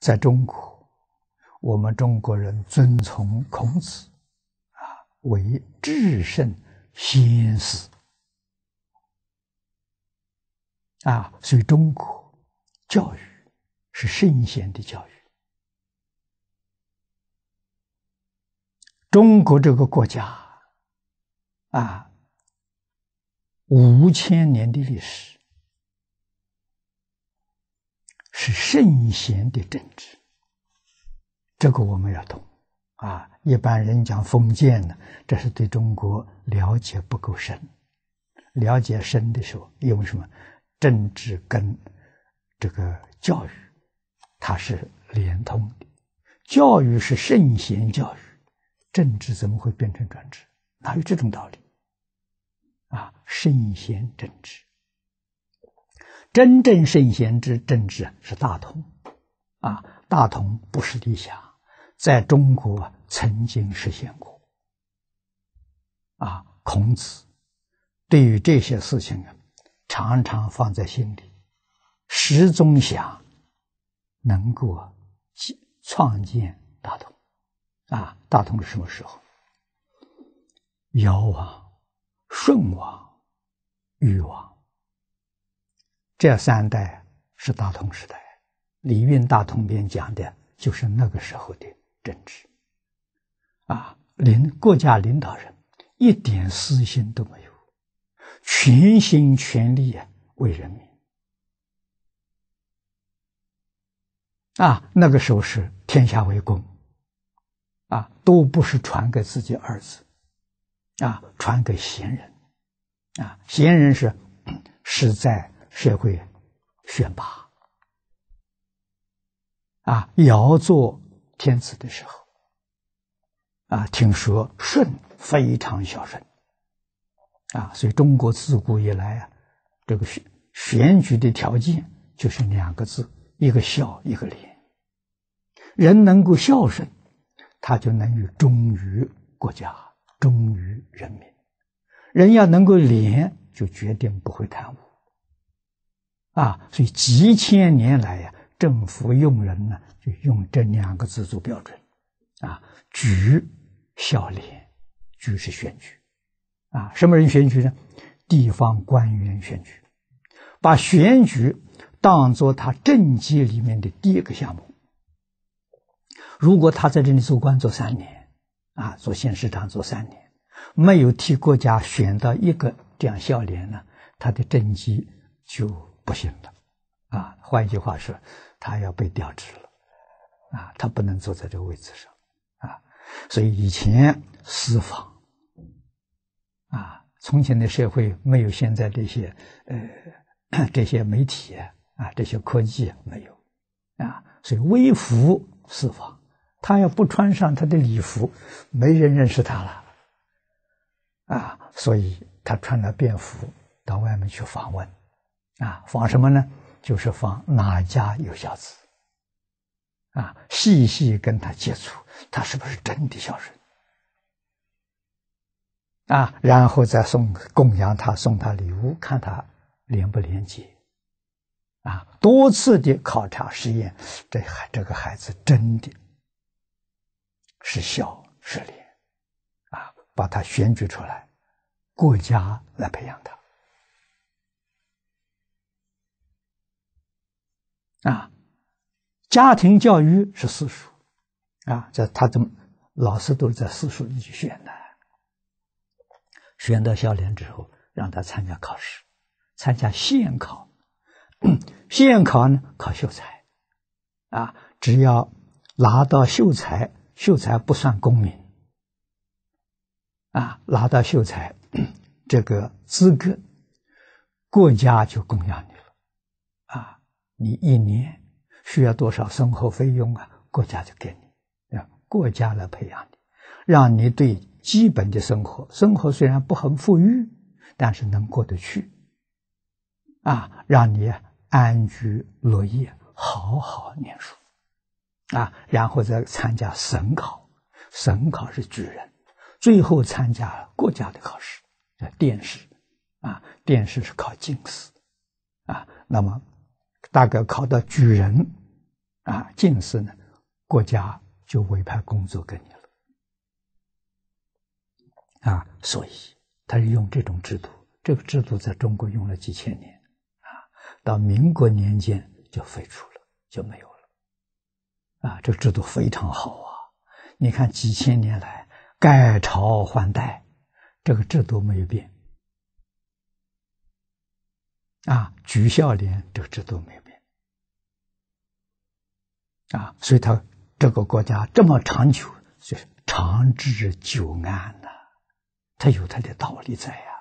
在中国，我们中国人尊崇孔子，啊，为至圣先师，啊，所以中国教育是圣贤的教育。中国这个国家，啊，五千年的历史。是圣贤的政治，这个我们要懂啊！一般人讲封建呢，这是对中国了解不够深。了解深的时候，因为什么？政治跟这个教育，它是连通的。教育是圣贤教育，政治怎么会变成专制？哪有这种道理？啊，圣贤政治。真正圣贤之政治是大同，啊，大同不是理想，在中国曾经实现过，啊，孔子对于这些事情啊，常常放在心里，始终想能够创建大同，啊，大同是什么时候？尧王、舜王、禹王。这三代是大同时代，《礼运大同篇》讲的就是那个时候的政治啊，领国家领导人一点私心都没有，全心全力啊为人民啊，那个时候是天下为公啊，都不是传给自己儿子啊，传给贤人啊，贤人是 是在。社会选拔啊，尧做天子的时候啊，听说舜非常孝顺啊，所以中国自古以来啊，这个选选举的条件就是两个字：一个孝，一个廉。人能够孝顺，他就能与忠于国家、忠于人民；人要能够廉，就绝对不会贪污。啊，所以几千年来呀，政府用人呢就用这两个字做标准，啊，举孝廉，举是选举，啊，什么人选举呢？地方官员选举，把选举当做他政绩里面的第一个项目。如果他在这里做官做三年，啊，做县市长做三年，没有替国家选到一个这样孝廉呢，他的政绩就。不行了，啊，换一句话说，他要被调职了，啊，他不能坐在这个位置上，啊，所以以前私访，啊，从前的社会没有现在这些呃这些媒体啊这些科技没有，啊，所以微服私访，他要不穿上他的礼服，没人认识他了，啊，所以他穿了便服到外面去访问。啊，仿什么呢？就是仿哪家有孝子。啊，细细跟他接触，他是不是真的孝顺？啊，然后再送供养他，送他礼物，看他连不廉洁。啊，多次的考察实验，这孩这个孩子真的是孝是廉，啊，把他选举出来，国家来培养他。啊，家庭教育是私塾，啊，在他怎么老师都是在私塾里去选的，选到校联之后，让他参加考试，参加县考，县考呢考秀才，啊，只要拿到秀才，秀才不算功名，啊，拿到秀才 这个资格，国家就供养你。你一年需要多少生活费用啊？国家就给你，啊，国家来培养你，让你对基本的生活，生活虽然不很富裕，但是能过得去，啊，让你安居乐业，好好念书，啊，然后再参加省考，省考是举人，最后参加国家的考试，叫殿试，啊，殿试是考进士，啊，那么。大概考到举人，啊，进士呢，国家就委派工作给你了，啊，所以他是用这种制度，这个制度在中国用了几千年，啊，到民国年间就废除了，就没有了，啊，这个制度非常好啊，你看几千年来改朝换代，这个制度没有变。啊，举孝廉这个制度没变，啊，所以他这个国家这么长久就长治久安呐，他有他的道理在呀。